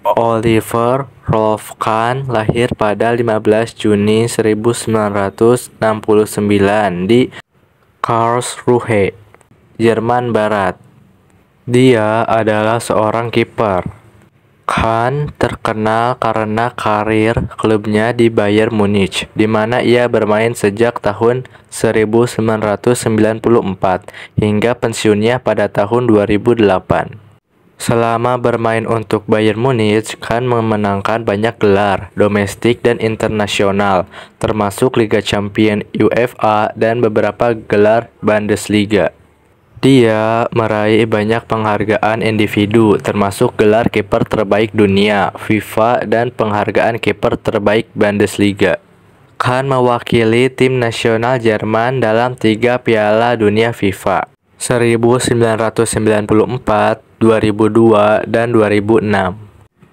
Oliver Rolf Kahn lahir pada 15 Juni 1969 di Karlsruhe, Jerman Barat. Dia adalah seorang kiper. Kahn terkenal karena karir klubnya di Bayern Munich, di mana ia bermain sejak tahun 1994 hingga pensiunnya pada tahun 2008. Selama bermain untuk Bayern Munich, Khan memenangkan banyak gelar domestik dan internasional, termasuk Liga Champions UEFA dan beberapa gelar Bundesliga. Dia meraih banyak penghargaan individu, termasuk gelar kiper terbaik dunia FIFA dan penghargaan kiper terbaik Bundesliga. Khan mewakili tim nasional Jerman dalam tiga Piala Dunia FIFA. 1994, 2002, dan 2006.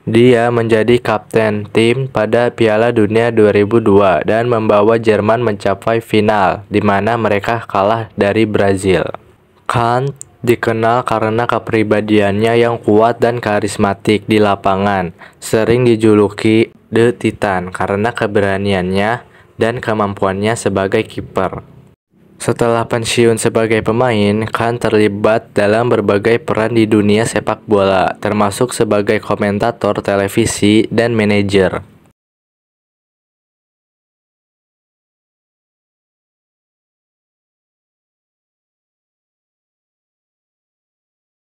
Dia menjadi kapten tim pada Piala Dunia 2002 dan membawa Jerman mencapai final di mana mereka kalah dari Brazil. Kant dikenal karena kepribadiannya yang kuat dan karismatik di lapangan, sering dijuluki The Titan karena keberaniannya dan kemampuannya sebagai kiper. Setelah pensiun sebagai pemain, Khan terlibat dalam berbagai peran di dunia sepak bola, termasuk sebagai komentator televisi dan manajer.